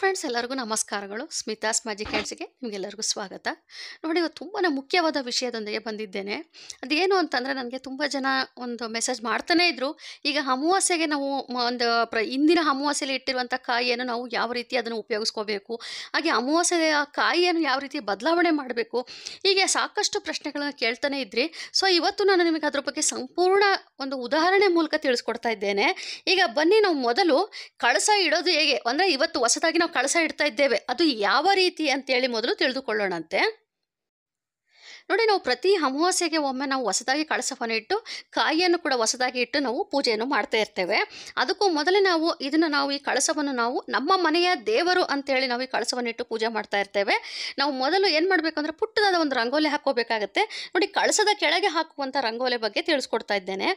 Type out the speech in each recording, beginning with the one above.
friends ಎಲ್ಲರಿಗೂ ನಮಸ್ಕಾರಗಳು Smitha's magic ಹ್ಯಾಂಡ್ಸ್ಗೆ ನಿಮಗೆಲ್ಲರಿಗೂ ಸ್ವಾಗತ ನೋಡಿ ಇವತ್ತು ತುಂಬಾ ಮುಖ್ಯವಾದ ವಿಷಯದೊಂದಿಗೆ ಬಂದಿದ್ದೇನೆ ಅದೇನು ಅಂತಂದರೆ ನನಗೆ ತುಂಬ ಜನ ಒಂದು ಮೆಸೇಜ್ ಮಾಡ್ತಾನೇ ಇದ್ದರು ಈಗ ಅಮಾವಾಸ್ಯೆಗೆ ನಾವು ಒಂದು ಪ್ರ ಇಂದಿನ ಅಮಾವಾಸ್ಯೆಯಲ್ಲಿ ಇಟ್ಟಿರುವಂಥ ಕಾಯಿಯನ್ನು ನಾವು ಯಾವ ರೀತಿ ಅದನ್ನು ಉಪಯೋಗಿಸ್ಕೋಬೇಕು ಹಾಗೆ ಅಮಾವಾಸ್ಯೆಯ ಕಾಯಿಯನ್ನು ಯಾವ ರೀತಿ ಬದಲಾವಣೆ ಮಾಡಬೇಕು ಹೀಗೆ ಸಾಕಷ್ಟು ಪ್ರಶ್ನೆಗಳನ್ನು ಕೇಳ್ತಾನೆ ಇದ್ರಿ ಸೊ ಇವತ್ತು ನಾನು ನಿಮಗೆ ಅದ್ರ ಬಗ್ಗೆ ಸಂಪೂರ್ಣ ಒಂದು ಉದಾಹರಣೆ ಮೂಲಕ ತಿಳಿಸ್ಕೊಡ್ತಾ ಇದ್ದೇನೆ ಈಗ ಬನ್ನಿ ನಾವು ಮೊದಲು ಕಳಸ ಇಡೋದು ಹೇಗೆ ಅಂದರೆ ಇವತ್ತು ಹೊಸದಾಗಿ ನಾವು ಕಳಸ ಇಡ್ತಾ ಇದ್ದೇವೆ ಅದು ಯಾವ ರೀತಿ ಅಂತೇಳಿ ಮೊದಲು ತಿಳಿದುಕೊಳ್ಳೋಣಂತೆ ನೋಡಿ ನಾವು ಪ್ರತಿ ಅಮಾವಾಸ್ಯೆಗೆ ಒಮ್ಮೆ ನಾವು ಹೊಸದಾಗಿ ಕಳಸವನ್ನು ಇಟ್ಟು ಕಾಯಿಯನ್ನು ಕೂಡ ಹೊಸದಾಗಿ ಇಟ್ಟು ನಾವು ಪೂಜೆಯನ್ನು ಮಾಡ್ತಾ ಇರ್ತೇವೆ ಅದಕ್ಕೂ ಮೊದಲೇ ನಾವು ಇದನ್ನು ನಾವು ಈ ಕಳಸವನ್ನು ನಾವು ನಮ್ಮ ಮನೆಯ ದೇವರು ಅಂತೇಳಿ ನಾವು ಈ ಕಳಸವನ್ನು ಇಟ್ಟು ಪೂಜೆ ಮಾಡ್ತಾ ಇರ್ತೇವೆ ನಾವು ಮೊದಲು ಏನು ಮಾಡಬೇಕಂದ್ರೆ ಪುಟ್ಟದಾದ ಒಂದು ರಂಗೋಲಿ ಹಾಕೋಬೇಕಾಗುತ್ತೆ ನೋಡಿ ಕಳಸದ ಕೆಳಗೆ ಹಾಕುವಂಥ ರಂಗೋಲಿ ಬಗ್ಗೆ ತಿಳಿಸ್ಕೊಡ್ತಾ ಇದ್ದೇನೆ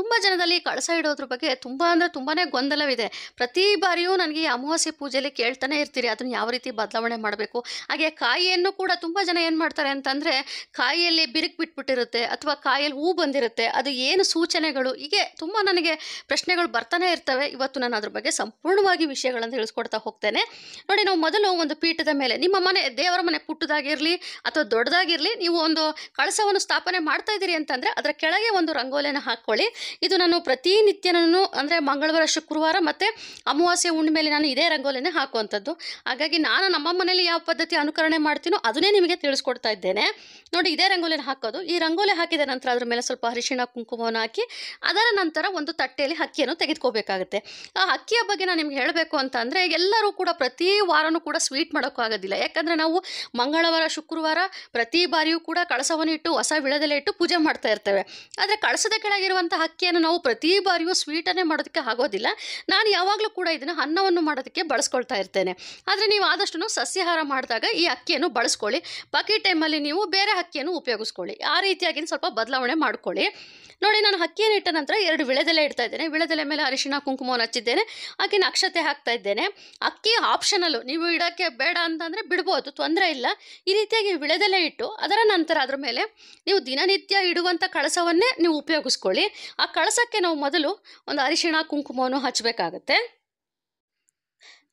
ತುಂಬ ಜನದಲ್ಲಿ ಈ ಕಳಸ ಇಡೋದ್ರ ಬಗ್ಗೆ ತುಂಬ ಅಂದರೆ ತುಂಬಾ ಗೊಂದಲವಿದೆ ಪ್ರತಿ ಬಾರಿಯೂ ನನಗೆ ಈ ಅಮಾವಾಸ್ಯೆ ಪೂಜೆಯಲ್ಲಿ ಕೇಳ್ತಾನೆ ಇರ್ತೀರಿ ಅದನ್ನು ಯಾವ ರೀತಿ ಬದಲಾವಣೆ ಮಾಡಬೇಕು ಹಾಗೆ ಕಾಯಿಯನ್ನು ಕೂಡ ತುಂಬ ಜನ ಏನು ಮಾಡ್ತಾರೆ ಅಂತಂದರೆ ಕಾಯಿಯಲ್ಲಿ ಬಿರುಕು ಬಿಟ್ಬಿಟ್ಟಿರುತ್ತೆ ಅಥವಾ ಕಾಯಲ್ಲಿ ಹೂ ಬಂದಿರುತ್ತೆ ಅದು ಏನು ಸೂಚನೆಗಳು ಹೀಗೆ ತುಂಬ ನನಗೆ ಪ್ರಶ್ನೆಗಳು ಬರ್ತಾನೆ ಇರ್ತವೆ ಇವತ್ತು ನಾನು ಅದ್ರ ಬಗ್ಗೆ ಸಂಪೂರ್ಣವಾಗಿ ವಿಷಯಗಳನ್ನು ತಿಳಿಸ್ಕೊಡ್ತಾ ಹೋಗ್ತೇನೆ ನೋಡಿ ನಾವು ಮೊದಲು ಒಂದು ಪೀಠದ ಮೇಲೆ ನಿಮ್ಮ ಮನೆ ದೇವರ ಮನೆ ಪುಟ್ಟದಾಗಿರಲಿ ಅಥವಾ ದೊಡ್ಡದಾಗಿರಲಿ ನೀವು ಒಂದು ಕಳಸವನ್ನು ಸ್ಥಾಪನೆ ಮಾಡ್ತಾ ಇದ್ದೀರಿ ಅಂತಂದರೆ ಅದರ ಕೆಳಗೆ ಒಂದು ರಂಗೋಲಿಯನ್ನು ಹಾಕ್ಕೊಳ್ಳಿ ಇದು ನಾನು ಪ್ರತಿನಿತ್ಯ ನಾನು ಅಂದರೆ ಮಂಗಳವಾರ ಶುಕ್ರವಾರ ಮತ್ತು ಅಮಾವಾಸ್ಯ ಮೇಲೆ ನಾನು ಇದೇ ರಂಗೋಲಿಯನ್ನು ಹಾಕುವಂಥದ್ದು ಹಾಗಾಗಿ ನಾನು ನಮ್ಮ ಮನೇಲಿ ಯಾವ ಪದ್ಧತಿ ಅನುಕರಣೆ ಮಾಡ್ತೀನೋ ಅದನ್ನೇ ನಿಮಗೆ ತಿಳಿಸ್ಕೊಡ್ತಾ ಇದ್ದೇನೆ ನೋಡಿ ಇದೇ ರಂಗೋಲಿನ ಹಾಕೋದು ಈ ರಂಗೋಲಿ ಹಾಕಿದ ನಂತರ ಅದರ ಮೇಲೆ ಸ್ವಲ್ಪ ಅರಿಶಿಣ ಕುಂಕುಮವನ್ನು ಹಾಕಿ ಅದರ ನಂತರ ಒಂದು ತಟ್ಟೆಯಲ್ಲಿ ಅಕ್ಕಿಯನ್ನು ತೆಗೆದುಕೋಬೇಕಾಗುತ್ತೆ ಆ ಅಕ್ಕಿಯ ಬಗ್ಗೆ ನಾನು ನಿಮ್ಗೆ ಹೇಳಬೇಕು ಅಂತ ಅಂದರೆ ಎಲ್ಲರೂ ಕೂಡ ಪ್ರತಿ ವಾರನೂ ಕೂಡ ಸ್ವೀಟ್ ಮಾಡೋಕ್ಕಾಗೋದಿಲ್ಲ ಯಾಕಂದರೆ ನಾವು ಮಂಗಳವಾರ ಶುಕ್ರವಾರ ಪ್ರತಿ ಬಾರಿಯೂ ಕೂಡ ಕಳಸವನ್ನು ಇಟ್ಟು ಹೊಸ ವಿಳದೆಲೆ ಇಟ್ಟು ಪೂಜೆ ಮಾಡ್ತಾ ಇರ್ತೇವೆ ಆದರೆ ಕಳಸದ ಕೆಳಗಿರುವಂಥ ಅಕ್ಕಿಯನ್ನು ನಾವು ಪ್ರತಿ ಬಾರಿಯೂ ಸ್ವೀಟನ್ನೇ ಮಾಡೋದಕ್ಕೆ ಆಗೋದಿಲ್ಲ ನಾನು ಯಾವಾಗಲೂ ಕೂಡ ಇದನ್ನು ಅನ್ನವನ್ನು ಮಾಡೋದಕ್ಕೆ ಬಳಸ್ಕೊಳ್ತಾ ಇರ್ತೇನೆ ಆದರೆ ನೀವು ಆದಷ್ಟು ಸಸ್ಯಾಹಾರ ಮಾಡಿದಾಗ ಈ ಅಕ್ಕಿಯನ್ನು ಬಳಸ್ಕೊಳ್ಳಿ ಬಾಕಿ ಟೈಮಲ್ಲಿ ನೀವು ಬೇರೆ ಅಕ್ಕಿ ಅಕ್ಕಿಯನ್ನು ಉಪಯೋಗಿಸ್ಕೊಳ್ಳಿ ಆ ರೀತಿಯಾಗಿ ಸ್ವಲ್ಪ ಬದಲಾವಣೆ ಮಾಡ್ಕೊಳ್ಳಿ ನೋಡಿ ನಾನು ಅಕ್ಕಿಯನ್ನು ಇಟ್ಟ ನಂತರ ಎರಡು ವಿಳೆದೆಲೆ ಇಡ್ತಾ ಇದ್ದೇನೆ ವಿಳೆದೆಲೆ ಮೇಲೆ ಅರಿಶಿಣ ಕುಂಕುಮವನ್ನು ಹಚ್ಚಿದ್ದೇನೆ ಅಕ್ಕಿ ನಕ್ಷತೆ ಹಾಕ್ತಾ ಇದ್ದೇನೆ ಅಕ್ಕಿ ಆಪ್ಷನಲ್ಲು ನೀವು ಇಡೋಕ್ಕೆ ಬೇಡ ಅಂತಂದರೆ ಬಿಡ್ಬೋದು ತೊಂದರೆ ಇಲ್ಲ ಈ ರೀತಿಯಾಗಿ ವಿಳೆದೆಲೆ ಇಟ್ಟು ಅದರ ನಂತರ ಅದರ ಮೇಲೆ ನೀವು ದಿನನಿತ್ಯ ಇಡುವಂಥ ಕಳಸವನ್ನೇ ನೀವು ಉಪಯೋಗಿಸ್ಕೊಳ್ಳಿ ಆ ಕಳಸಕ್ಕೆ ನಾವು ಮೊದಲು ಒಂದು ಅರಿಶಿಣ ಕುಂಕುಮವನ್ನು ಹಚ್ಚಬೇಕಾಗತ್ತೆ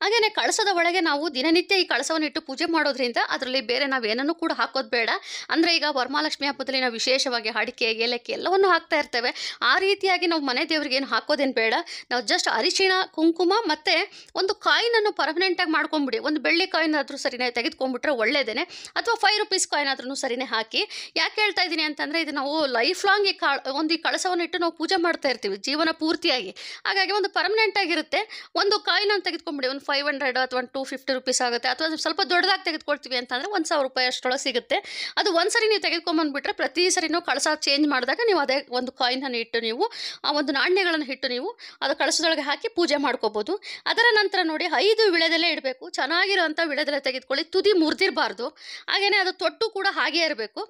ಹಾಗೆಯೇ ಕಳಸದ ಒಳಗೆ ನಾವು ದಿನನಿತ್ಯ ಈ ಕಳಸವನ್ನು ಇಟ್ಟು ಪೂಜೆ ಮಾಡೋದ್ರಿಂದ ಅದರಲ್ಲಿ ಬೇರೆ ನಾವು ಏನನ್ನು ಕೂಡ ಹಾಕೋದು ಬೇಡ ಅಂದರೆ ಈಗ ವರಮಹಾಲಕ್ಷ್ಮಿ ಹಬ್ಬದಲ್ಲಿ ನಾವು ವಿಶೇಷವಾಗಿ ಅಡಿಕೆ ಏಲಕ್ಕಿ ಎಲ್ಲವನ್ನು ಹಾಕ್ತಾ ಇರ್ತೇವೆ ಆ ರೀತಿಯಾಗಿ ನಾವು ಮನೆ ದೇವರಿಗೆ ಏನು ಹಾಕೋದೇನು ಬೇಡ ನಾವು ಜಸ್ಟ್ ಅರಿಶಿಣ ಕುಂಕುಮ ಮತ್ತು ಒಂದು ಕಾಯಿನನ್ನು ಪರ್ಮನೆಂಟಾಗಿ ಮಾಡ್ಕೊಂಬಿಡಿ ಒಂದು ಬೆಳ್ಳಿ ಕಾಯಿನ್ ಆದರೂ ಸರಿನೇ ತೆಗೆದುಕೊಂಡ್ಬಿಟ್ರೆ ಒಳ್ಳೇದೇನೆ ಅಥವಾ ಫೈವ್ ರುಪೀಸ್ ಕಾಯಿನ್ ಆದ್ರೂ ಸರಿನೇ ಹಾಕಿ ಯಾಕೆ ಹೇಳ್ತಾ ಇದ್ದೀನಿ ಅಂತಂದರೆ ಇದು ನಾವು ಲೈಫ್ ಲಾಂಗ್ ಈ ಕಾ ಒಂದು ಈ ಕಳಸವನ್ನು ಇಟ್ಟು ನಾವು ಪೂಜೆ ಮಾಡ್ತಾ ಇರ್ತೀವಿ ಜೀವನ ಪೂರ್ತಿಯಾಗಿ ಹಾಗಾಗಿ ಒಂದು ಪರ್ಮನೆಂಟ್ ಆಗಿರುತ್ತೆ ಒಂದು ಕಾಯಿನ ತೆಗೆದುಕೊಂಡ್ಬಿಡಿ ಒಂದು ಫೈವ್ ಹಂಡ್ರೆಡ್ ಅಥವಾ ಒಂದು ಟೂ ಫಿಫ್ಟಿ ರುಪೀಸ್ ಆಗುತ್ತೆ ಅಥವಾ ಸ್ವಲ್ಪ ದೊಡ್ಡದಾಗಿ ತೆಗೆದುಕೊಳ್ತೀವಿ ಅಂತಂದರೆ ಒಂದು ಸಾವಿರ ರೂಪಾಯಿ ಅಷ್ಟೊಳಗೆ ಸಿಗುತ್ತೆ ಅದು ಒಂದು ಸರಿ ನೀವು ತೆಗೆದುಕೊಂಬಂದ್ಬಿಟ್ರೆ ಪ್ರತಿ ಸರಿನೂ ಕಳಸ ಚೇಂಜ್ ಮಾಡಿದಾಗ ನೀವು ಅದೇ ಒಂದು ಕಾಯಿನನ್ನು ಇಟ್ಟು ನೀವು ಆ ಒಂದು ನಾಣ್ಯಗಳನ್ನು ಇಟ್ಟು ನೀವು ಅದು ಕಳಸದೊಳಗೆ ಹಾಕಿ ಪೂಜೆ ಮಾಡ್ಕೋಬೋದು ಅದರ ನಂತರ ನೋಡಿ ಐದು ವಿಳೆದೆಲೆ ಇಡಬೇಕು ಚೆನ್ನಾಗಿರುವಂಥ ವಿಳೆದೆಲೆ ತೆಗೆದುಕೊಳ್ಳಿ ತುದಿ ಮುರಿದಿರಬಾರ್ದು ಹಾಗೆಯೇ ಅದು ತೊಟ್ಟು ಕೂಡ ಹಾಗೇ ಇರಬೇಕು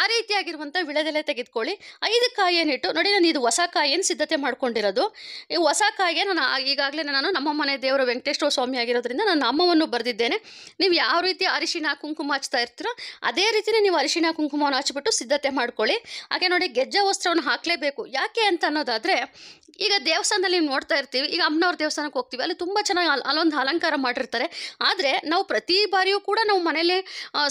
ಆ ರೀತಿಯಾಗಿರುವಂಥ ವಿಳೆದೆಲೆ ತೆಗೆದುಕೊಳ್ಳಿ ಐದು ಕಾಯಿಯನ್ನು ಇಟ್ಟು ನೋಡಿ ನಾನು ಇದು ಹೊಸ ಕಾಯಿಯನ್ನು ಸಿದ್ಧತೆ ಮಾಡ್ಕೊಂಡಿರೋದು ಈ ಹೊಸ ಕಾಯಿಗೆ ನಾನು ಈಗಾಗಲೇ ನಾನು ನಮ್ಮ ಮನೆ ದೇವರು ವೆಂಕಟೇಶ್ವರ ಸ್ವಾಮಿ ಕಮ್ಮಿ ಆಗಿರೋದ್ರಿಂದ ನಾನು ನಮ್ಮವನ್ನು ಬರೆದಿದ್ದೇನೆ ನೀವು ಯಾವ ರೀತಿ ಅರಿಶಿನ ಕುಂಕುಮ ಹಚ್ತಾ ಇರ್ತೀರೋ ಅದೇ ರೀತಿಯೇ ನೀವು ಅರಿಶಿಣ ಕುಂಕುಮವನ್ನು ಹಚ್ಚಿಬಿಟ್ಟು ಸಿದ್ಧತೆ ಮಾಡ್ಕೊಳ್ಳಿ ಹಾಗೆ ನೋಡಿ ಗೆಜ್ಜೆ ವಸ್ತ್ರವನ್ನು ಹಾಕಲೇಬೇಕು ಯಾಕೆ ಅಂತ ಅನ್ನೋದಾದರೆ ಈಗ ದೇವಸ್ಥಾನದಲ್ಲಿ ನೋಡ್ತಾ ಇರ್ತೀವಿ ಈಗ ಅಮ್ಮನವ್ರ ದೇವಸ್ಥಾನಕ್ಕೆ ಹೋಗ್ತೀವಿ ಅಲ್ಲಿ ತುಂಬ ಚೆನ್ನಾಗಿ ಅಲ್ಲೊಂದು ಅಲಂಕಾರ ಮಾಡಿರ್ತಾರೆ ಆದರೆ ನಾವು ಪ್ರತಿ ಬಾರಿಯೂ ಕೂಡ ನಾವು ಮನೇಲಿ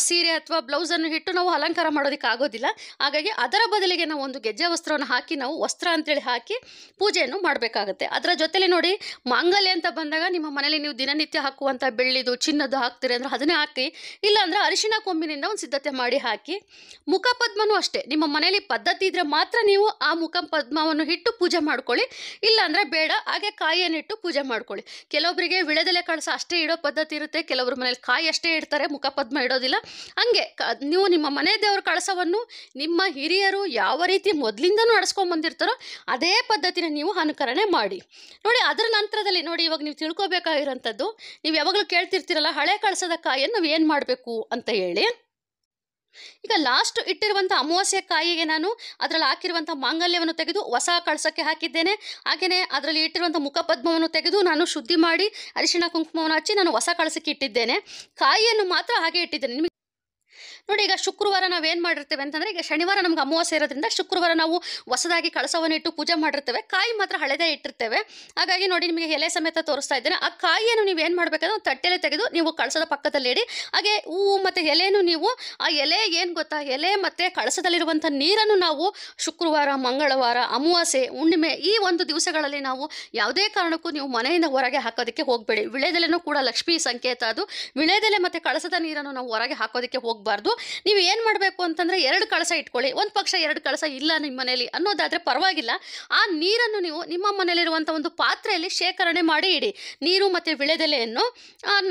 ಸೀರೆ ಅಥವಾ ಬ್ಲೌಸನ್ನು ಇಟ್ಟು ನಾವು ಅಲಂಕಾರ ಮಾಡೋದಕ್ಕೆ ಆಗೋದಿಲ್ಲ ಹಾಗಾಗಿ ಅದರ ಬದಲಿಗೆ ನಾವು ಒಂದು ಗೆಜ್ಜೆ ವಸ್ತ್ರವನ್ನು ಹಾಕಿ ನಾವು ವಸ್ತ್ರ ಅಂತೇಳಿ ಹಾಕಿ ಪೂಜೆಯನ್ನು ಮಾಡಬೇಕಾಗುತ್ತೆ ಅದರ ಜೊತೆಲಿ ನೋಡಿ ಮಾಂಗಲ್ಯ ಅಂತ ಬಂದಾಗ ನಿಮ್ಮ ಮನೇಲಿ ನೀವು ದಿನನಿತ್ಯ ಹಾಕುವಂಥ ಬೆಳ್ಳಿದು ಚಿನ್ನದ್ದು ಹಾಕ್ತೀರಿ ಅಂದರೆ ಅದನ್ನೇ ಹಾಕಿ ಇಲ್ಲಾಂದರೆ ಅರಿಶಿನ ಕೊಂಬಿನಿಂದ ಒಂದು ಸಿದ್ಧತೆ ಮಾಡಿ ಹಾಕಿ ಮುಖಪದ್ಮನೂ ಅಷ್ಟೇ ನಿಮ್ಮ ಮನೇಲಿ ಪದ್ಧತಿ ಇದ್ದರೆ ಮಾತ್ರ ನೀವು ಆ ಪದ್ಮವನ್ನು ಇಟ್ಟು ಪೂಜೆ ಮಾಡ್ಕೊಳ್ಳಿ ಇಲ್ಲಾಂದರೆ ಬೇಡ ಹಾಗೆ ಕಾಯಿಯನ್ನಿಟ್ಟು ಪೂಜೆ ಮಾಡ್ಕೊಳ್ಳಿ ಕೆಲವೊಬ್ಬರಿಗೆ ವಿಳೆದೆಲೆ ಕಳಸ ಅಷ್ಟೇ ಇಡೋ ಪದ್ಧತಿ ಇರುತ್ತೆ ಕೆಲವ್ರ ಮನೇಲಿ ಕಾಯಿ ಅಷ್ಟೇ ಇಡ್ತಾರೆ ಮುಖ ಪದ್ಮ ಇಡೋದಿಲ್ಲ ಹಂಗೆ ನೀವು ನಿಮ್ಮ ಮನೆ ದೇವ್ರ ಕಳಸವನ್ನು ನಿಮ್ಮ ಹಿರಿಯರು ಯಾವ ರೀತಿ ಮೊದಲಿಂದನೂ ನಡೆಸ್ಕೊಂಡು ಬಂದಿರ್ತಾರೋ ಅದೇ ಪದ್ಧತಿನ ನೀವು ಅನುಕರಣೆ ಮಾಡಿ ನೋಡಿ ಅದರ ನಂತರದಲ್ಲಿ ನೋಡಿ ಇವಾಗ ನೀವು ತಿಳ್ಕೊಬೇಕಾಗಿರೋಂಥದ್ದು ನೀವು ಯಾವಾಗಲೂ ಕೇಳ್ತಿರ್ತೀರಲ್ಲ ಹಳೆ ಕಳಸದ ಕಾಯಿಯನ್ನು ನಾವು ಏನು ಮಾಡಬೇಕು ಅಂತ ಹೇಳಿ ಈಗ ಲಾಸ್ಟ್ ಇಟ್ಟಿರುವಂಥ ಅಮಾವಾಸ್ಯ ಕಾಯಿಗೆ ನಾನು ಅದರಲ್ಲಿ ಹಾಕಿರುವಂಥ ಮಾಂಗಲ್ಯವನ್ನು ತೆಗೆದು ಹೊಸ ಕಳಸಕ್ಕೆ ಹಾಕಿದ್ದೇನೆ ಹಾಗೆಯೇ ಅದರಲ್ಲಿ ಇಟ್ಟಿರುವಂಥ ಮುಖಪದ್ಮವನ್ನು ತೆಗೆದು ನಾನು ಶುದ್ಧಿ ಮಾಡಿ ಅರಿಶಿಣ ಕುಂಕುಮವನ್ನು ಹಚ್ಚಿ ನಾನು ಹೊಸ ಕಳಸಕ್ಕೆ ಇಟ್ಟಿದ್ದೇನೆ ಕಾಯಿಯನ್ನು ಮಾತ್ರ ಹಾಗೆ ಇಟ್ಟಿದ್ದೇನೆ ನೋಡಿ ಈಗ ಶುಕ್ರವಾರ ನಾವು ಏನು ಮಾಡಿರ್ತೇವೆ ಅಂತಂದರೆ ಈಗ ಶನಿವಾರ ನಮ್ಗೆ ಅಮಾವಾಸ್ಯೆ ಇರೋದ್ರಿಂದ ಶುಕ್ರವಾರ ನಾವು ಹೊಸದಾಗಿ ಕಳಸವನ್ನು ಇಟ್ಟು ಪೂಜೆ ಮಾಡಿರ್ತೇವೆ ಕಾಯಿ ಮಾತ್ರ ಹಳೆದೇ ಇಟ್ಟಿರ್ತೇವೆ ಹಾಗಾಗಿ ನೋಡಿ ನಿಮಗೆ ಎಲೆ ಸಮೇತ ತೋರಿಸ್ತಾ ಇದ್ದೇನೆ ಆ ಕಾಯಿಯನ್ನು ನೀವು ಏನು ಒಂದು ತಟ್ಟೆಲೆ ತೆಗೆದು ನೀವು ಕಳಸದ ಪಕ್ಕದಲ್ಲಿ ಇಡಿ ಹಾಗೆ ಹೂವು ಮತ್ತು ಎಲೆಯನ್ನು ನೀವು ಆ ಎಲೆ ಏನು ಗೊತ್ತಾ ಎಲೆ ಮತ್ತು ಕಳಸದಲ್ಲಿರುವಂಥ ನೀರನ್ನು ನಾವು ಶುಕ್ರವಾರ ಮಂಗಳವಾರ ಅಮಾವಾಸ್ಯೆ ಹುಣ್ಣಿಮೆ ಈ ಒಂದು ದಿವಸಗಳಲ್ಲಿ ನಾವು ಯಾವುದೇ ಕಾರಣಕ್ಕೂ ನೀವು ಮನೆಯಿಂದ ಹೊರಗೆ ಹಾಕೋದಕ್ಕೆ ಹೋಗಬೇಡಿ ವಿಳೆದೆಲೆನೂ ಕೂಡ ಲಕ್ಷ್ಮೀ ಸಂಕೇತ ಅದು ವಿಳೆದೆಲೆ ಮತ್ತು ಕಳಸದ ನೀರನ್ನು ನಾವು ಹೊರಗೆ ಹಾಕೋದಕ್ಕೆ ಹೋಗಬಾರ್ದು ನೀವು ಏನು ಮಾಡಬೇಕು ಅಂತಂದರೆ ಎರಡು ಕಳಸ ಇಟ್ಕೊಳ್ಳಿ ಒಂದು ಪಕ್ಷ ಎರಡು ಕಳಸ ಇಲ್ಲ ನಿಮ್ಮ ಮನೆಯಲ್ಲಿ ಅನ್ನೋದಾದರೆ ಪರವಾಗಿಲ್ಲ ಆ ನೀರನ್ನು ನೀವು ನಿಮ್ಮ ಮನೆಯಲ್ಲಿರುವಂಥ ಒಂದು ಪಾತ್ರೆಯಲ್ಲಿ ಶೇಖರಣೆ ಮಾಡಿ ಇಡಿ ನೀರು ಮತ್ತು ವಿಳೆದೆಲೆಯನ್ನು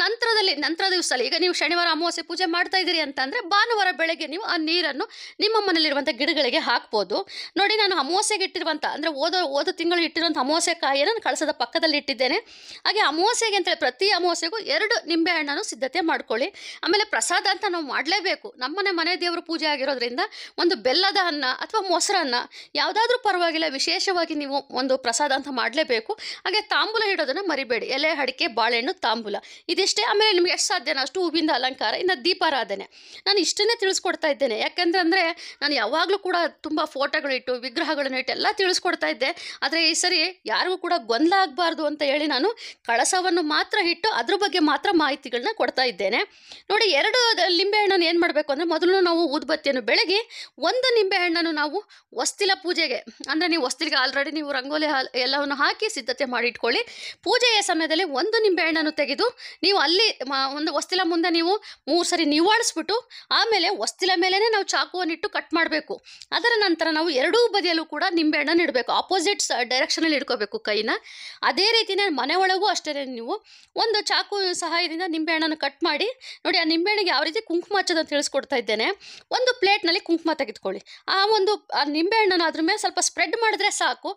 ನಂತರದಲ್ಲಿ ನಂತರ ದಿವಸದಲ್ಲಿ ಈಗ ನೀವು ಶನಿವಾರ ಅಮಾವಾಸ್ಯೆ ಪೂಜೆ ಮಾಡ್ತಾ ಇದ್ದೀರಿ ಅಂತಂದರೆ ಭಾನುವಾರ ಬೆಳಗ್ಗೆ ನೀವು ಆ ನೀರನ್ನು ನಿಮ್ಮ ಮನೆಯಲ್ಲಿರುವಂಥ ಗಿಡಗಳಿಗೆ ಹಾಕ್ಬೋದು ನೋಡಿ ನಾನು ಅಮಾವಾಸ್ಯೆಗೆ ಇಟ್ಟಿರುವಂಥ ಅಂದರೆ ಓದೋ ಓದೋ ತಿಂಗಳು ಇಟ್ಟಿರುವಂಥ ಅಮಾವಾಸ್ಯೆ ಕಾಯಿಯನ್ನು ಕಳಸದ ಪಕ್ಕದಲ್ಲಿ ಇಟ್ಟಿದ್ದೇನೆ ಹಾಗೆ ಅಮಾವಾಸ್ಯೆಗೆ ಅಂತೇಳಿ ಪ್ರತಿ ಅಮಾವಾಸ್ಯೆಗೂ ಎರಡು ನಿಂಬೆ ಹಣ್ಣನ್ನು ಸಿದ್ಧತೆ ಮಾಡ್ಕೊಳ್ಳಿ ಆಮೇಲೆ ಪ್ರಸಾದ ಅಂತ ನಾವು ಮಾಡಲೇಬೇಕು ನಮ್ಮನೆ ಮನೆ ದೇವರ ಪೂಜೆ ಆಗಿರೋದ್ರಿಂದ ಒಂದು ಬೆಲ್ಲದ ಅನ್ನ ಅಥವಾ ಮೊಸರನ್ನ ಯಾವುದಾದ್ರೂ ಪರವಾಗಿಲ್ಲ ವಿಶೇಷವಾಗಿ ನೀವು ಒಂದು ಪ್ರಸಾದ ಅಂತ ಮಾಡಲೇಬೇಕು ಹಾಗೆ ತಾಂಬೂಲ ಇಡೋದನ್ನು ಮರಿಬೇಡಿ ಎಲೆ ಅಡಿಕೆ ಬಾಳೆಹಣ್ಣು ತಾಂಬೂಲ ಇದಿಷ್ಟೇ ಆಮೇಲೆ ನಿಮಗೆ ಎಷ್ಟು ಸಾಧ್ಯನ ಅಷ್ಟು ಹೂವಿಂದ ಅಲಂಕಾರ ಇನ್ನು ದೀಪಾರಾಧನೆ ನಾನು ಇಷ್ಟನ್ನೇ ತಿಳಿಸ್ಕೊಡ್ತಾ ಇದ್ದೇನೆ ಯಾಕೆಂದ್ರೆ ಅಂದರೆ ನಾನು ಯಾವಾಗಲೂ ಕೂಡ ತುಂಬ ಇಟ್ಟು ವಿಗ್ರಹಗಳನ್ನು ಇಟ್ಟು ಎಲ್ಲ ತಿಳಿಸ್ಕೊಡ್ತಾ ಇದ್ದೆ ಆದರೆ ಈ ಸರಿ ಯಾರಿಗೂ ಕೂಡ ಗೊಂದಲ ಆಗಬಾರ್ದು ಅಂತ ಹೇಳಿ ನಾನು ಕಳಸವನ್ನು ಮಾತ್ರ ಇಟ್ಟು ಅದ್ರ ಬಗ್ಗೆ ಮಾತ್ರ ಮಾಹಿತಿಗಳನ್ನ ಕೊಡ್ತಾ ಇದ್ದೇನೆ ನೋಡಿ ಎರಡು ಲಿಂಬೆಹಣ್ಣನ್ನು ಏನು ಮಾಡಬೇಕು ಮಾಡಬೇಕು ಅಂದರೆ ಮೊದಲು ನಾವು ಊದ್ಬತ್ತಿಯನ್ನು ಬೆಳಗ್ಗೆ ಒಂದು ನಿಂಬೆ ಹಣ್ಣನ್ನು ನಾವು ಹೊಸ್ತಿಲ ಪೂಜೆಗೆ ಅಂದರೆ ನೀವು ಹೊಸ್ತಿಲಿಗೆ ಆಲ್ರೆಡಿ ನೀವು ರಂಗೋಲಿ ಎಲ್ಲವನ್ನು ಹಾಕಿ ಸಿದ್ಧತೆ ಮಾಡಿಟ್ಕೊಳ್ಳಿ ಪೂಜೆಯ ಸಮಯದಲ್ಲಿ ಒಂದು ನಿಂಬೆಹಣ್ಣನ್ನು ತೆಗೆದು ನೀವು ಅಲ್ಲಿ ಒಂದು ಹೊಸ್ತಿಲ ಮುಂದೆ ನೀವು ಮೂರು ಸರಿ ನಿವಾಳಿಸ್ಬಿಟ್ಟು ಆಮೇಲೆ ಹೊಸ್ತಿಲ ಮೇಲೇ ನಾವು ಚಾಕುವನ್ನಿಟ್ಟು ಕಟ್ ಮಾಡಬೇಕು ಅದರ ನಂತರ ನಾವು ಎರಡೂ ಬದಿಯಲ್ಲೂ ಕೂಡ ಹಣ್ಣನ್ನು ಇಡಬೇಕು ಆಪೋಸಿಟ್ ಡೈರೆಕ್ಷನಲ್ಲಿ ಇಡ್ಕೋಬೇಕು ಕೈನ ಅದೇ ರೀತಿಯೇ ಮನೆ ಒಳಗೂ ಅಷ್ಟೇ ನೀವು ಒಂದು ಚಾಕು ಸಹಾಯದಿಂದ ಹಣ್ಣನ್ನು ಕಟ್ ಮಾಡಿ ನೋಡಿ ಆ ನಿಂಬೆ ಹಣ್ಣಿಗೆ ಯಾವ ರೀತಿ ಕುಂಕುಮ ಅಂತ ಹೇಳಿ ಕೊಡ್ತಾ ಇದ್ದೇನೆ ಒಂದು ಪ್ಲೇಟ್ನಲ್ಲಿ ಕುಂಕುಮ ತೆಗೆದುಕೊಳ್ಳಿ ಆ ಒಂದು ಆ ನಿಂಬೆಹಣ್ಣನ್ನು ಅದ್ರ ಮೇಲೆ ಸ್ವಲ್ಪ ಸ್ಪ್ರೆಡ್ ಮಾಡಿದ್ರೆ ಸಾಕು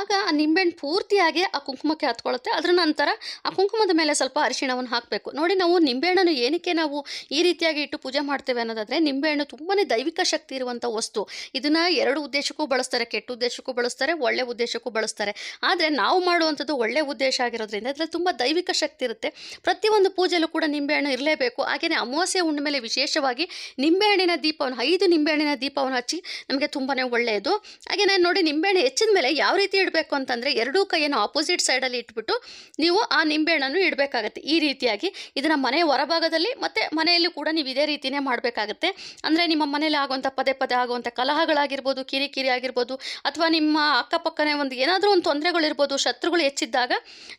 ಆಗ ಆ ನಿಂಬೆಹಣ್ಣು ಪೂರ್ತಿಯಾಗಿ ಆ ಕುಂಕುಮಕ್ಕೆ ಹತ್ಕೊಳ್ಳುತ್ತೆ ಅದರ ನಂತರ ಆ ಕುಂಕುಮದ ಮೇಲೆ ಸ್ವಲ್ಪ ಅರಿಶಿಣವನ್ನು ಹಾಕಬೇಕು ನೋಡಿ ನಾವು ನಿಂಬೆಹಣ್ಣನ್ನು ಏನಕ್ಕೆ ನಾವು ಈ ರೀತಿಯಾಗಿ ಇಟ್ಟು ಪೂಜೆ ಮಾಡ್ತೇವೆ ಅನ್ನೋದಾದರೆ ನಿಂಬೆಹಣ್ಣು ತುಂಬಾ ದೈವಿಕ ಶಕ್ತಿ ಇರುವಂಥ ವಸ್ತು ಇದನ್ನು ಎರಡು ಉದ್ದೇಶಕ್ಕೂ ಬಳಸ್ತಾರೆ ಕೆಟ್ಟ ಉದ್ದೇಶಕ್ಕೂ ಬಳಸ್ತಾರೆ ಒಳ್ಳೆ ಉದ್ದೇಶಕ್ಕೂ ಬಳಸ್ತಾರೆ ಆದರೆ ನಾವು ಮಾಡುವಂಥದ್ದು ಒಳ್ಳೆ ಉದ್ದೇಶ ಆಗಿರೋದ್ರಿಂದ ಅದರಲ್ಲಿ ತುಂಬ ದೈವಿಕ ಶಕ್ತಿ ಇರುತ್ತೆ ಪ್ರತಿಯೊಂದು ಪೂಜೆಯಲ್ಲೂ ಕೂಡ ನಿಂಬೆಹಣ್ಣು ಇರಲೇಬೇಕು ಹಾಗೆಯೇ ಅಮಾವಾಸ್ಯ ಉಂಡ ಮೇಲೆ ವಿಶೇಷವಾಗಿ ನಿಂಬೆಹಣ್ಣಿನ ದೀಪವನ್ನು ಐದು ನಿಂಬೆಹಣ್ಣಿನ ದೀಪವನ್ನು ಹಚ್ಚಿ ನಮಗೆ ತುಂಬಾ ಒಳ್ಳೆಯದು ಹಾಗೆ ನೋಡಿ ನಿಂಬೆಹಣ್ಣು ಹೆಚ್ಚಿದ ಮೇಲೆ ಯಾವ ಯಾವ ರೀತಿ ಇಡಬೇಕು ಅಂತಂದರೆ ಎರಡೂ ಕೈಯನ್ನು ಆಪೋಸಿಟ್ ಸೈಡಲ್ಲಿ ಇಟ್ಬಿಟ್ಟು ನೀವು ಆ ಹಣ್ಣನ್ನು ಇಡಬೇಕಾಗತ್ತೆ ಈ ರೀತಿಯಾಗಿ ಇದನ್ನು ಮನೆಯ ಹೊರಭಾಗದಲ್ಲಿ ಮತ್ತು ಮನೆಯಲ್ಲೂ ಕೂಡ ನೀವು ಇದೇ ರೀತಿಯೇ ಮಾಡಬೇಕಾಗತ್ತೆ ಅಂದರೆ ನಿಮ್ಮ ಮನೆಯಲ್ಲಿ ಆಗುವಂಥ ಪದೇ ಪದೇ ಆಗುವಂಥ ಕಲಹಗಳಾಗಿರ್ಬೋದು ಕಿರಿಕಿರಿ ಆಗಿರ್ಬೋದು ಅಥವಾ ನಿಮ್ಮ ಅಕ್ಕಪಕ್ಕನೇ ಒಂದು ಏನಾದರೂ ಒಂದು ತೊಂದರೆಗಳಿರ್ಬೋದು ಶತ್ರುಗಳು ಹೆಚ್ಚಿದ್ದಾಗ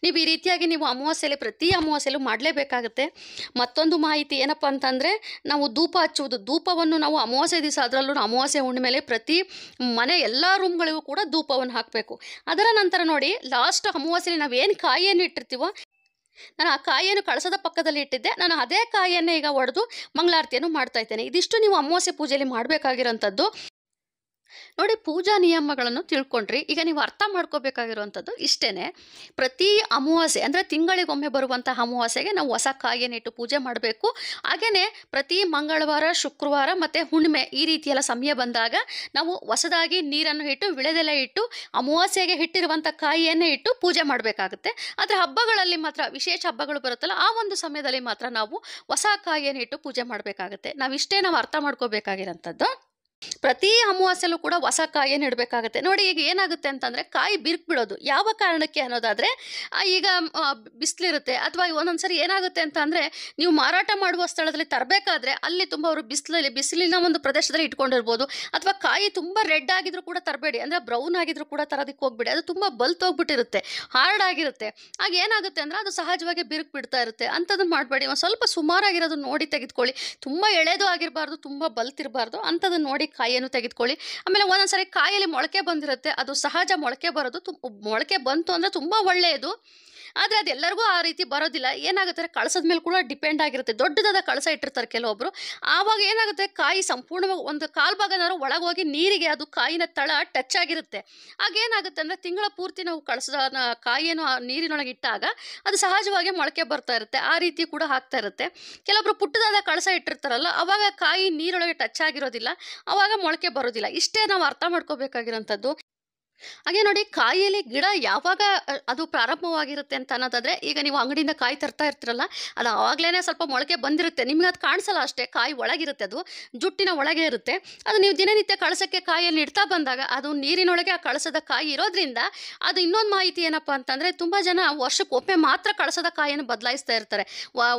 ನೀವು ಈ ರೀತಿಯಾಗಿ ನೀವು ಅಮಾವಾಸ್ಯೆಯಲ್ಲಿ ಪ್ರತಿ ಅಮಾವಾಸ್ಯೆಯಲ್ಲೂ ಮಾಡಲೇಬೇಕಾಗತ್ತೆ ಮತ್ತೊಂದು ಮಾಹಿತಿ ಏನಪ್ಪ ಅಂತಂದರೆ ನಾವು ಧೂಪ ಹಚ್ಚುವುದು ಧೂಪವನ್ನು ನಾವು ಅಮಾವಾಸ್ಯೆ ದಿವಸ ಅದರಲ್ಲೂ ಅಮಾವಾಸ್ಯೆ ಹುಣ್ಣಿಮೆಲೆ ಪ್ರತಿ ಮನೆ ಎಲ್ಲ ರೂಮ್ಗಳಿಗೂ ಕೂಡ ಧೂಪವನ್ನು ಹಾಕಬೇಕು ಮಾಡಬೇಕು ಅದರ ನಂತರ ನೋಡಿ ಲಾಸ್ಟ್ ಅಮಾವಾಸ್ಯೆಯಲ್ಲಿ ನಾವೇನು ಕಾಯಿಯನ್ನು ಇಟ್ಟಿರ್ತೀವೋ ನಾನು ಆ ಕಾಯಿಯನ್ನು ಕಳಸದ ಪಕ್ಕದಲ್ಲಿ ಇಟ್ಟಿದ್ದೆ ನಾನು ಅದೇ ಕಾಯಿಯನ್ನು ಈಗ ಒಡೆದು ಮಂಗಳಾರತಿಯನ್ನು ಮಾಡ್ತಾ ಇದ್ದೇನೆ ಇದಿಷ್ಟು ನೀವು ಅಮಾವಾಸ್ಯೆ ಪೂಜೆಯಲ್ಲಿ ಮಾಡಬೇಕಾಗಿರೋಂಥದ್ದು ನೋಡಿ ಪೂಜಾ ನಿಯಮಗಳನ್ನು ತಿಳ್ಕೊಂಡ್ರಿ ಈಗ ನೀವು ಅರ್ಥ ಮಾಡ್ಕೋಬೇಕಾಗಿರುವಂಥದ್ದು ಇಷ್ಟೇ ಪ್ರತಿ ಅಮಾವಾಸ್ಯೆ ಅಂದರೆ ತಿಂಗಳಿಗೊಮ್ಮೆ ಬರುವಂಥ ಅಮಾವಾಸ್ಯೆಗೆ ನಾವು ಹೊಸ ಕಾಯಿಯನ್ನಿಟ್ಟು ಪೂಜೆ ಮಾಡಬೇಕು ಹಾಗೆಯೇ ಪ್ರತಿ ಮಂಗಳವಾರ ಶುಕ್ರವಾರ ಮತ್ತು ಹುಣ್ಣಿಮೆ ಈ ರೀತಿಯೆಲ್ಲ ಸಮಯ ಬಂದಾಗ ನಾವು ಹೊಸದಾಗಿ ನೀರನ್ನು ಇಟ್ಟು ವಿಳೆದೆಲ್ಲ ಇಟ್ಟು ಅಮಾವಾಸ್ಯೆಗೆ ಇಟ್ಟಿರುವಂಥ ಕಾಯಿಯನ್ನೇ ಇಟ್ಟು ಪೂಜೆ ಮಾಡಬೇಕಾಗುತ್ತೆ ಆದರೆ ಹಬ್ಬಗಳಲ್ಲಿ ಮಾತ್ರ ವಿಶೇಷ ಹಬ್ಬಗಳು ಬರುತ್ತಲ್ಲ ಆ ಒಂದು ಸಮಯದಲ್ಲಿ ಮಾತ್ರ ನಾವು ಹೊಸ ಕಾಯಿಯನ್ನು ಇಟ್ಟು ಪೂಜೆ ಮಾಡಬೇಕಾಗುತ್ತೆ ನಾವು ಇಷ್ಟೇ ನಾವು ಅರ್ಥ ಮಾಡ್ಕೋಬೇಕಾಗಿರೋಂಥದ್ದು ಪ್ರತಿ ಅಮಾವಾಸ್ಯಲ್ಲೂ ಕೂಡ ಹೊಸ ಕಾಯಿಯನ್ನು ನೆಡಬೇಕಾಗತ್ತೆ ನೋಡಿ ಈಗ ಏನಾಗುತ್ತೆ ಅಂತಂದರೆ ಕಾಯಿ ಬಿರ್ಕ್ ಬಿಡೋದು ಯಾವ ಕಾರಣಕ್ಕೆ ಅನ್ನೋದಾದರೆ ಈಗ ಬಿಸಿಲಿರುತ್ತೆ ಅಥವಾ ಒಂದೊಂದು ಏನಾಗುತ್ತೆ ಅಂತ ನೀವು ಮಾರಾಟ ಮಾಡುವ ಸ್ಥಳದಲ್ಲಿ ತರಬೇಕಾದ್ರೆ ಅಲ್ಲಿ ತುಂಬ ಅವರು ಬಿಸಿಲಲ್ಲಿ ಬಿಸಿಲಿನ ಒಂದು ಪ್ರದೇಶದಲ್ಲಿ ಇಟ್ಕೊಂಡಿರ್ಬೋದು ಅಥವಾ ಕಾಯಿ ತುಂಬ ರೆಡ್ ಆಗಿದ್ರು ಕೂಡ ತರಬೇಡಿ ಅಂದರೆ ಬ್ರೌನ್ ಆಗಿದ್ರು ಕೂಡ ತರೋದಕ್ಕೆ ಹೋಗ್ಬೇಡಿ ಅದು ತುಂಬ ಹೋಗ್ಬಿಟ್ಟಿರುತ್ತೆ ಹಾರ್ಡ್ ಆಗಿರುತ್ತೆ ಆಗ ಏನಾಗುತ್ತೆ ಅಂದರೆ ಅದು ಸಹಜವಾಗಿ ಬಿರುಕು ಬಿಡ್ತಾ ಇರುತ್ತೆ ಅಂಥದ್ದು ಮಾಡಬೇಡಿ ಒಂದು ಸ್ವಲ್ಪ ಸುಮಾರಾಗಿರೋದು ನೋಡಿ ತೆಗೆದುಕೊಳ್ಳಿ ತುಂಬ ಎಳೆದು ಆಗಿರಬಾರ್ದು ತುಂಬ ಬಲ್ತಿರಬಾರ್ದು ಅಂಥದ್ದು ನೋಡಿ ಮಾಡಿ ಕಾಯಿಯನ್ನು ತೆಗೆದುಕೊಳ್ಳಿ ಆಮೇಲೆ ಒಂದೊಂದ್ಸರಿ ಕಾಯಲ್ಲಿ ಮೊಳಕೆ ಬಂದಿರುತ್ತೆ ಅದು ಸಹಜ ಮೊಳಕೆ ಬರೋದು ಮೊಳಕೆ ಬಂತು ಅಂದರೆ ತುಂಬ ಒಳ್ಳೆಯದು ಆದರೆ ಅದೆಲ್ಲರಿಗೂ ಆ ರೀತಿ ಬರೋದಿಲ್ಲ ಏನಾಗುತ್ತೆ ಕಳಸದ ಮೇಲೆ ಕೂಡ ಡಿಪೆಂಡ್ ಆಗಿರುತ್ತೆ ದೊಡ್ಡದಾದ ಕಳಸ ಇಟ್ಟಿರ್ತಾರೆ ಕೆಲವೊಬ್ಬರು ಆವಾಗ ಏನಾಗುತ್ತೆ ಕಾಯಿ ಸಂಪೂರ್ಣವಾಗಿ ಒಂದು ಕಾಲು ಒಳಗೋಗಿ ನೀರಿಗೆ ಅದು ಕಾಯಿನ ತಳ ಟಚ್ ಆಗಿರುತ್ತೆ ಆಗ ಏನಾಗುತ್ತೆ ಅಂದರೆ ತಿಂಗಳ ಪೂರ್ತಿ ನಾವು ಕಳಸದ ಕಾಯಿಯನ್ನು ನೀರಿನೊಳಗೆ ಇಟ್ಟಾಗ ಅದು ಸಹಜವಾಗಿ ಮೊಳಕೆ ಬರ್ತಾ ಇರುತ್ತೆ ಆ ರೀತಿ ಕೂಡ ಆಗ್ತಾ ಇರುತ್ತೆ ಕೆಲವೊಬ್ರು ಪುಟ್ಟದಾದ ಕಳಸ ಇಟ್ಟಿರ್ತಾರಲ್ಲ ಅವಾಗ ಕಾಯಿ ನೀರೊಳಗೆ ಟಚ್ ಆಗಿರೋದಿಲ್ಲ ಆವಾಗ ಮೊಳಕೆ ಬರೋದಿಲ್ಲ ಇಷ್ಟೇ ನಾವು ಅರ್ಥ ಮಾಡ್ಕೋಬೇಕಾಗಿರೋಂಥದ್ದು ಹಾಗೆ ನೋಡಿ ಕಾಯಿಯಲ್ಲಿ ಗಿಡ ಯಾವಾಗ ಅದು ಪ್ರಾರಂಭವಾಗಿರುತ್ತೆ ಅಂತ ಅನ್ನೋದಾದ್ರೆ ಈಗ ನೀವು ಅಂಗಡಿಯಿಂದ ಕಾಯಿ ತರ್ತಾ ಇರ್ತಿರಲ್ಲ ಅದು ಆವಾಗಲೇ ಸ್ವಲ್ಪ ಮೊಳಕೆ ಬಂದಿರುತ್ತೆ ನಿಮ್ಗೆ ಅದು ಕಾಣಿಸಲ್ಲ ಅಷ್ಟೇ ಕಾಯಿ ಒಳಗಿರುತ್ತೆ ಅದು ಜುಟ್ಟಿನ ಒಳಗೆ ಇರುತ್ತೆ ಅದು ನೀವು ದಿನನಿತ್ಯ ಕಳಸಕ್ಕೆ ಕಾಯಿಯಲ್ಲಿ ಇಡ್ತಾ ಬಂದಾಗ ಅದು ನೀರಿನೊಳಗೆ ಆ ಕಳಸದ ಕಾಯಿ ಇರೋದ್ರಿಂದ ಅದು ಇನ್ನೊಂದು ಮಾಹಿತಿ ಏನಪ್ಪ ಅಂತಂದರೆ ತುಂಬ ಜನ ವರ್ಷಕ್ಕೆ ಒಮ್ಮೆ ಮಾತ್ರ ಕಳಸದ ಕಾಯಿಯನ್ನು ಬದಲಾಯಿಸ್ತಾ ಇರ್ತಾರೆ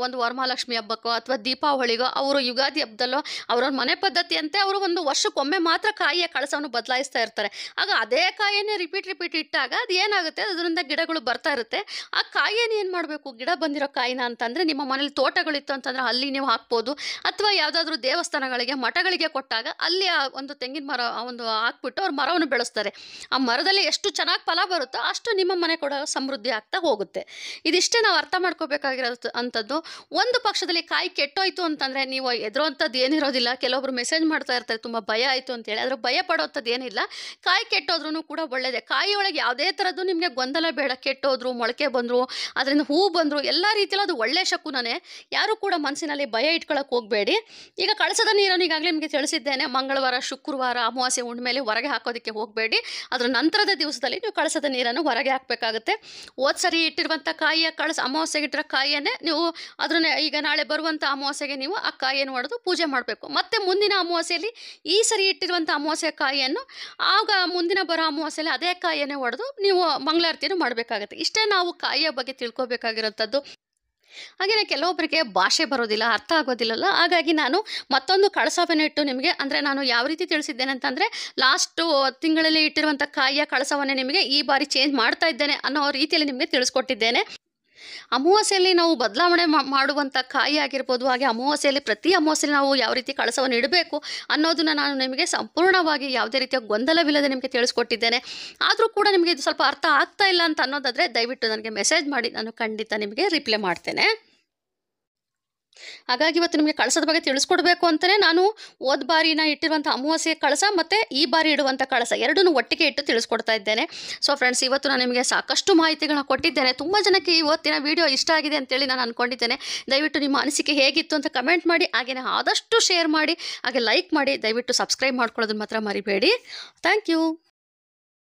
ಒಂದು ವರಮಹಾಲಕ್ಷ್ಮಿ ಹಬ್ಬಕ್ಕೋ ಅಥವಾ ದೀಪಾವಳಿಗೋ ಅವರು ಯುಗಾದಿ ಹಬ್ಬದಲ್ಲೋ ಅವರವ್ರ ಮನೆ ಪದ್ಧತಿಯಂತೆ ಅವರು ಒಂದು ವರ್ಷಕ್ಕೊಮ್ಮೆ ಮಾತ್ರ ಕಾಯಿಯ ಕಳಸವನ್ನು ಬದಲಾಯಿಸ್ತಾ ಇರ್ತಾರೆ ಆಗ ಅದೇ ಕಾಯಿಯನ್ನೇ ರಿಪೀಟ್ ರಿಪೀಟ್ ಇಟ್ಟಾಗ ಅದು ಏನಾಗುತ್ತೆ ಅದರಿಂದ ಗಿಡಗಳು ಬರ್ತಾ ಇರುತ್ತೆ ಆ ಕಾಯಿಯನ್ನು ಏನು ಮಾಡಬೇಕು ಗಿಡ ಬಂದಿರೋ ಕಾಯಿನ ಅಂತಂದರೆ ನಿಮ್ಮ ಮನೇಲಿ ತೋಟಗಳಿತ್ತು ಅಂತಂದರೆ ಅಲ್ಲಿ ನೀವು ಹಾಕ್ಬೋದು ಅಥವಾ ಯಾವುದಾದ್ರೂ ದೇವಸ್ಥಾನಗಳಿಗೆ ಮಠಗಳಿಗೆ ಕೊಟ್ಟಾಗ ಅಲ್ಲಿ ಆ ಒಂದು ತೆಂಗಿನ ಮರ ಒಂದು ಹಾಕ್ಬಿಟ್ಟು ಅವ್ರು ಮರವನ್ನು ಬೆಳೆಸ್ತಾರೆ ಆ ಮರದಲ್ಲಿ ಎಷ್ಟು ಚೆನ್ನಾಗಿ ಫಲ ಬರುತ್ತೋ ಅಷ್ಟು ನಿಮ್ಮ ಮನೆ ಕೂಡ ಸಮೃದ್ಧಿ ಆಗ್ತಾ ಹೋಗುತ್ತೆ ಇದಿಷ್ಟೇ ನಾವು ಅರ್ಥ ಮಾಡ್ಕೋಬೇಕಾಗಿರೋ ಅಂಥದ್ದು ಒಂದು ಪಕ್ಷದಲ್ಲಿ ಕಾಯಿ ಕೆಟ್ಟೋಯ್ತು ಅಂತಂದರೆ ನೀವು ಎದುರೋಂಥದ್ದು ಏನಿರೋದಿಲ್ಲ ಕೆಲವೊಬ್ರು ಮೆಸೇಜ್ ಮಾಡ್ತಾ ಇರ್ತಾರೆ ತುಂಬ ಭಯ ಆಯಿತು ಅಂತೇಳಿ ಅದರ ಭಯ ಪಡೋಂಥದ್ದು ಏನಿಲ್ಲ ಕಾಯಿ ಕೆಟ್ಟೋದ್ರೂ ಕೂಡ ಕೂಡ ಒಳ್ಳೆಯದೇ ಕಾಯಿ ಒಳಗೆ ಯಾವುದೇ ಥರದ್ದು ನಿಮಗೆ ಗೊಂದಲ ಬೇಡ ಕೆಟ್ಟೋದ್ರು ಮೊಳಕೆ ಬಂದರು ಅದರಿಂದ ಹೂ ಬಂದರು ಎಲ್ಲ ರೀತಿಯಲ್ಲಿ ಅದು ಒಳ್ಳೆಯ ಶಕುನೇ ಯಾರೂ ಕೂಡ ಮನಸ್ಸಿನಲ್ಲಿ ಭಯ ಇಟ್ಕೊಳ್ಳೋಕೆ ಹೋಗಬೇಡಿ ಈಗ ಕಳಸದ ನೀರನ್ನು ಈಗಾಗಲೇ ನಿಮಗೆ ತಿಳಿಸಿದ್ದೇನೆ ಮಂಗಳವಾರ ಶುಕ್ರವಾರ ಅಮಾವಾಸ್ಯ ಉಂಡ್ಮೇಲೆ ಹೊರಗೆ ಹಾಕೋದಕ್ಕೆ ಹೋಗಬೇಡಿ ಅದರ ನಂತರದ ದಿವಸದಲ್ಲಿ ನೀವು ಕಳಸದ ನೀರನ್ನು ಹೊರಗೆ ಹಾಕಬೇಕಾಗುತ್ತೆ ಹೋದ ಸರಿ ಇಟ್ಟಿರುವಂಥ ಕಾಯಿಯ ಕಳಸ ಅಮಾವಾಸ್ಯೆಗೆ ಇಟ್ಟಿರ ಕಾಯಿಯನ್ನೇ ನೀವು ಅದನ್ನ ಈಗ ನಾಳೆ ಬರುವಂಥ ಅಮಾವಾಸ್ಯೆಗೆ ನೀವು ಆ ಕಾಯಿಯನ್ನು ಹೊಡೆದು ಪೂಜೆ ಮಾಡಬೇಕು ಮತ್ತು ಮುಂದಿನ ಅಮಾವಾಸ್ಯೆಯಲ್ಲಿ ಈ ಸರಿ ಇಟ್ಟಿರುವಂಥ ಅಮಾವಾಸ್ಯೆ ಕಾಯಿಯನ್ನು ಆಗ ಮುಂದಿನ ಬರೋ ಅಮಾವಾಸ್ಯಲ್ಲಿ ಅದೇ ಕಾಯಿಯನ್ನೇ ಹೊಡೆದು ನೀವು ಮಂಗಳಾರತಿಯನ್ನು ಮಾಡಬೇಕಾಗತ್ತೆ ಇಷ್ಟೇ ನಾವು ಕಾಯಿಯ ಬಗ್ಗೆ ತಿಳ್ಕೊಬೇಕಾಗಿರೋಂಥದ್ದು ಹಾಗೆಯೇ ಕೆಲವೊಬ್ಬರಿಗೆ ಭಾಷೆ ಬರೋದಿಲ್ಲ ಅರ್ಥ ಆಗೋದಿಲ್ಲಲ್ಲ ಹಾಗಾಗಿ ನಾನು ಮತ್ತೊಂದು ಕಳಸವನ್ನು ಇಟ್ಟು ನಿಮಗೆ ಅಂದರೆ ನಾನು ಯಾವ ರೀತಿ ತಿಳಿಸಿದ್ದೇನೆ ಅಂತಂದರೆ ಲಾಸ್ಟು ತಿಂಗಳಲ್ಲಿ ಇಟ್ಟಿರುವಂಥ ಕಾಯಿಯ ಕಳಸವನ್ನೇ ನಿಮಗೆ ಈ ಬಾರಿ ಚೇಂಜ್ ಮಾಡ್ತಾ ಇದ್ದೇನೆ ಅನ್ನೋ ರೀತಿಯಲ್ಲಿ ನಿಮಗೆ ತಿಳಿಸ್ಕೊಟ್ಟಿದ್ದೇನೆ ಅಮಾವಾಸ್ಯೆಯಲ್ಲಿ ನಾವು ಬದಲಾವಣೆ ಮಾಡುವಂಥ ಕಾಯಿ ಆಗಿರ್ಬೋದು ಹಾಗೆ ಅಮಾವಾಸ್ಯೆಯಲ್ಲಿ ಪ್ರತಿ ಅಮಾವಾಸ್ಯೆಯಲ್ಲಿ ನಾವು ಯಾವ ರೀತಿ ಕಳಸವನ್ನು ಇಡಬೇಕು ಅನ್ನೋದನ್ನು ನಾನು ನಿಮಗೆ ಸಂಪೂರ್ಣವಾಗಿ ಯಾವುದೇ ರೀತಿಯ ಗೊಂದಲವಿಲ್ಲದೆ ನಿಮಗೆ ತಿಳಿಸ್ಕೊಟ್ಟಿದ್ದೇನೆ ಆದರೂ ಕೂಡ ನಿಮಗೆ ಇದು ಸ್ವಲ್ಪ ಅರ್ಥ ಆಗ್ತಾ ಇಲ್ಲ ಅಂತ ಅನ್ನೋದಾದರೆ ದಯವಿಟ್ಟು ನನಗೆ ಮೆಸೇಜ್ ಮಾಡಿ ನಾನು ಖಂಡಿತ ನಿಮಗೆ ರಿಪ್ಲೈ ಮಾಡ್ತೇನೆ ಹಾಗಾಗಿ ಇವತ್ತು ನಿಮಗೆ ಕಳಸದ ಬಗ್ಗೆ ತಿಳಿಸ್ಕೊಡ್ಬೇಕು ಅಂತಲೇ ನಾನು ಹೋದ ಬಾರಿನ ಇಟ್ಟಿರುವಂಥ ಅಮಾವಾಸ್ಯ ಕಳಸ ಮತ್ತು ಈ ಬಾರಿ ಇಡುವಂಥ ಕಳಸ ಎರಡೂ ಒಟ್ಟಿಗೆ ಇಟ್ಟು ತಿಳಿಸ್ಕೊಡ್ತಾ ಇದ್ದೇನೆ ಸೊ ಫ್ರೆಂಡ್ಸ್ ಇವತ್ತು ನಾನು ನಿಮಗೆ ಸಾಕಷ್ಟು ಮಾಹಿತಿಗಳನ್ನ ಕೊಟ್ಟಿದ್ದೇನೆ ತುಂಬ ಜನಕ್ಕೆ ಇವತ್ತಿನ ವಿಡಿಯೋ ಇಷ್ಟ ಆಗಿದೆ ಅಂತೇಳಿ ನಾನು ಅಂದ್ಕೊಂಡಿದ್ದೇನೆ ದಯವಿಟ್ಟು ನಿಮ್ಮ ಅನಿಸಿಕೆ ಹೇಗಿತ್ತು ಅಂತ ಕಮೆಂಟ್ ಮಾಡಿ ಹಾಗೆಯೇ ಆದಷ್ಟು ಶೇರ್ ಮಾಡಿ ಹಾಗೆ ಲೈಕ್ ಮಾಡಿ ದಯವಿಟ್ಟು ಸಬ್ಸ್ಕ್ರೈಬ್ ಮಾಡ್ಕೊಳ್ಳೋದನ್ನು ಮಾತ್ರ ಮರಿಬೇಡಿ ಥ್ಯಾಂಕ್ ಯು